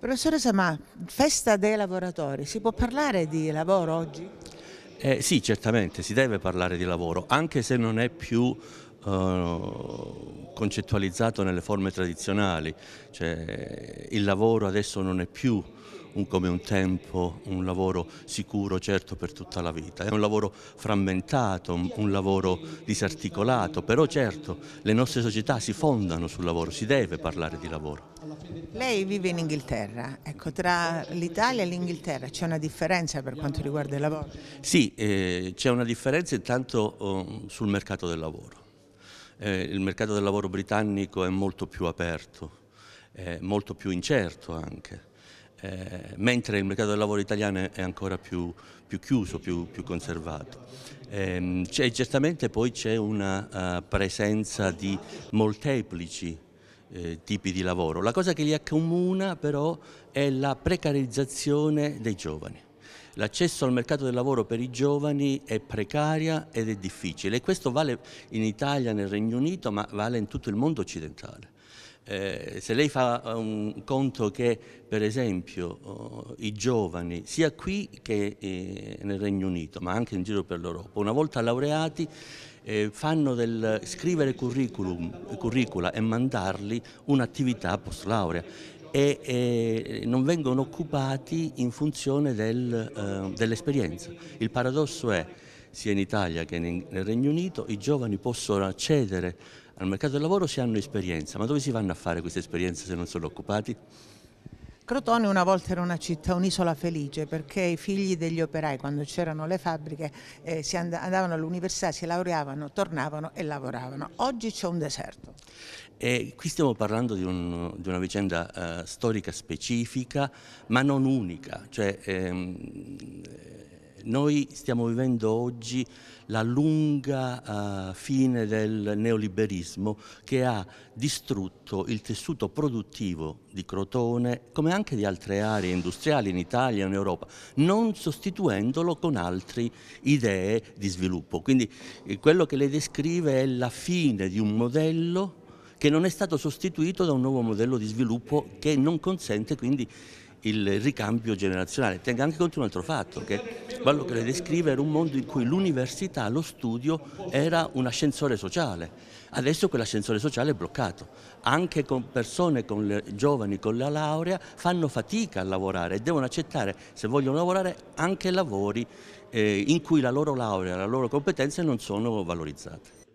Professore Samà, festa dei lavoratori, si può parlare di lavoro oggi? Eh, sì, certamente si deve parlare di lavoro, anche se non è più eh, concettualizzato nelle forme tradizionali, cioè, il lavoro adesso non è più un, come un tempo, un lavoro sicuro certo per tutta la vita, è un lavoro frammentato, un, un lavoro disarticolato, però certo le nostre società si fondano sul lavoro, si deve parlare di lavoro. Lei vive in Inghilterra, ecco, tra l'Italia e l'Inghilterra c'è una differenza per quanto riguarda il lavoro? Sì, eh, c'è una differenza intanto oh, sul mercato del lavoro eh, il mercato del lavoro britannico è molto più aperto, eh, molto più incerto anche, eh, mentre il mercato del lavoro italiano è ancora più, più chiuso, più, più conservato. E ehm, certamente poi c'è una uh, presenza di molteplici eh, tipi di lavoro. La cosa che li accomuna però è la precarizzazione dei giovani l'accesso al mercato del lavoro per i giovani è precaria ed è difficile e questo vale in Italia, nel Regno Unito, ma vale in tutto il mondo occidentale. Eh, se lei fa eh, un conto che per esempio oh, i giovani sia qui che eh, nel Regno Unito ma anche in giro per l'Europa una volta laureati eh, fanno del scrivere curriculum, curricula e mandarli un'attività post laurea e eh, non vengono occupati in funzione del, eh, dell'esperienza. Il paradosso è sia in Italia che nel Regno Unito i giovani possono accedere al mercato del lavoro se hanno esperienza, ma dove si vanno a fare queste esperienze se non sono occupati? Crotone una volta era una città, un'isola felice perché i figli degli operai quando c'erano le fabbriche eh, andavano all'università, si laureavano, tornavano e lavoravano. Oggi c'è un deserto. E eh, qui stiamo parlando di, un, di una vicenda eh, storica specifica, ma non unica. Cioè, ehm, eh, noi stiamo vivendo oggi la lunga eh, fine del neoliberismo che ha distrutto il tessuto produttivo di Crotone, come anche di altre aree industriali in Italia e in Europa, non sostituendolo con altre idee di sviluppo. Quindi eh, quello che lei descrive è la fine di un modello che non è stato sostituito da un nuovo modello di sviluppo che non consente quindi il ricambio generazionale. Tenga anche conto di un altro fatto, che quello che le descrive era un mondo in cui l'università, lo studio, era un ascensore sociale. Adesso quell'ascensore sociale è bloccato. Anche con persone con le, giovani con la laurea fanno fatica a lavorare e devono accettare, se vogliono lavorare, anche lavori eh, in cui la loro laurea, la loro competenze non sono valorizzate.